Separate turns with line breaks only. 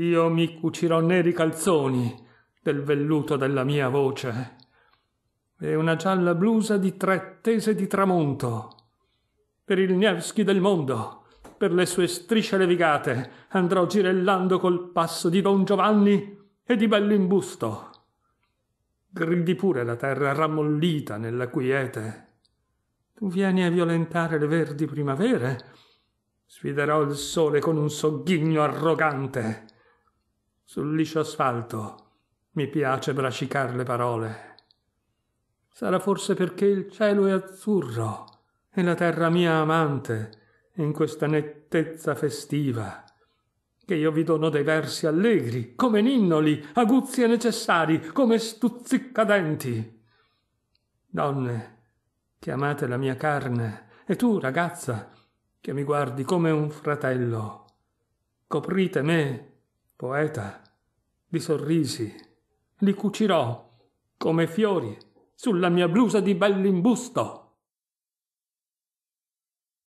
Io mi cucirò neri calzoni del velluto della mia voce e una gialla blusa di tre tese di tramonto. Per il Nevsky del mondo, per le sue strisce levigate, andrò girellando col passo di Don Giovanni e di Bellimbusto. Gridi pure la terra rammollita nella quiete. Tu vieni a violentare le verdi primavere. Sfiderò il sole con un sogghigno arrogante sul liscio asfalto. Mi piace brascicar le parole. Sarà forse perché il cielo è azzurro e la terra mia amante in questa nettezza festiva che io vi dono dei versi allegri, come ninnoli, aguzzi e necessari, come stuzzicadenti. Donne, che amate la mia carne, e tu, ragazza, che mi guardi come un fratello, coprite me poeta di sorrisi, li cucirò come fiori sulla mia blusa di bellimbusto.